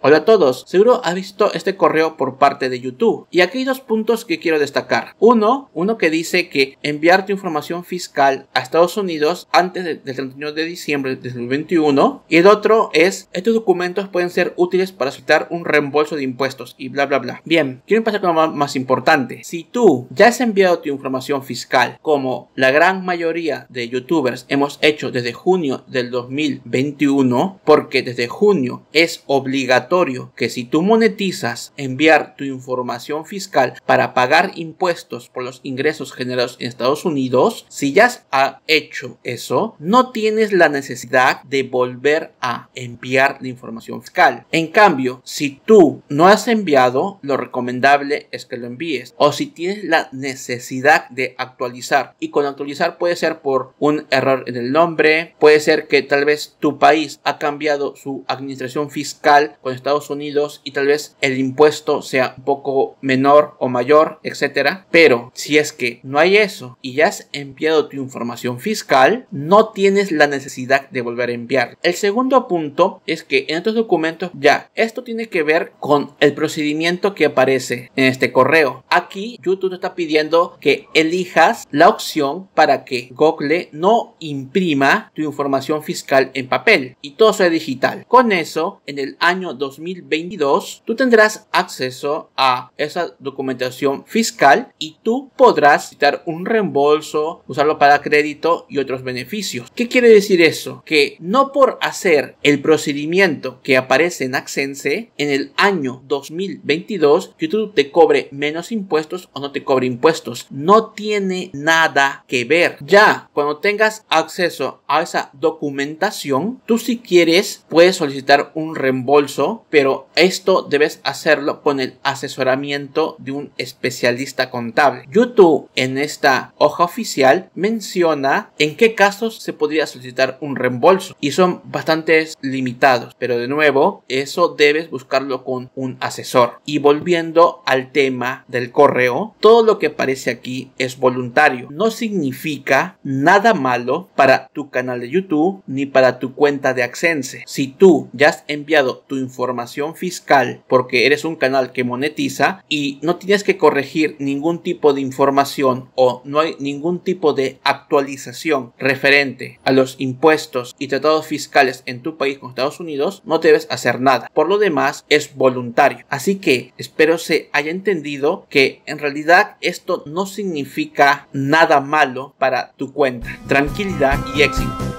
Hola a todos, seguro has visto este correo por parte de YouTube y aquí hay dos puntos que quiero destacar. Uno, uno que dice que enviar tu información fiscal a Estados Unidos antes del 31 de diciembre de 2021 y el otro es estos documentos pueden ser útiles para solicitar un reembolso de impuestos y bla bla bla. Bien, quiero empezar con lo más, más importante. Si tú ya has enviado tu información fiscal como la gran mayoría de youtubers hemos hecho desde junio del 2021 porque desde junio es obligatorio que si tú monetizas enviar tu información fiscal para pagar impuestos por los ingresos generados en Estados Unidos, si ya has hecho eso, no tienes la necesidad de volver a enviar la información fiscal. En cambio, si tú no has enviado, lo recomendable es que lo envíes. O si tienes la necesidad de actualizar. Y con actualizar puede ser por un error en el nombre, puede ser que tal vez tu país ha cambiado su administración fiscal con Estados Unidos y tal vez el impuesto sea un poco menor o mayor, etcétera. Pero si es que no hay eso y ya has enviado tu información fiscal, no tienes la necesidad de volver a enviar. El segundo punto es que en estos documentos ya, esto tiene que ver con el procedimiento que aparece en este correo. Aquí YouTube te está pidiendo que elijas la opción para que Google no imprima tu información fiscal en papel y todo sea digital. Con eso, en el año 2022, tú tendrás acceso a esa documentación fiscal y tú podrás citar un reembolso, usarlo para crédito y otros beneficios. ¿Qué quiere decir eso? Que no por hacer el procedimiento que aparece en Accense en el año 2022, YouTube te cobre menos impuestos o no te cobre impuestos. No tiene nada que ver. Ya cuando tengas acceso a esa documentación, tú si quieres puedes solicitar un reembolso pero esto debes hacerlo con el asesoramiento de un especialista contable. YouTube en esta hoja oficial menciona en qué casos se podría solicitar un reembolso y son bastante limitados, pero de nuevo, eso debes buscarlo con un asesor. Y volviendo al tema del correo, todo lo que aparece aquí es voluntario, no significa nada malo para tu canal de YouTube ni para tu cuenta de Accense. Si tú ya has enviado tu información información fiscal porque eres un canal que monetiza y no tienes que corregir ningún tipo de información o no hay ningún tipo de actualización referente a los impuestos y tratados fiscales en tu país con Estados Unidos, no debes hacer nada. Por lo demás, es voluntario. Así que espero se haya entendido que en realidad esto no significa nada malo para tu cuenta. Tranquilidad y éxito.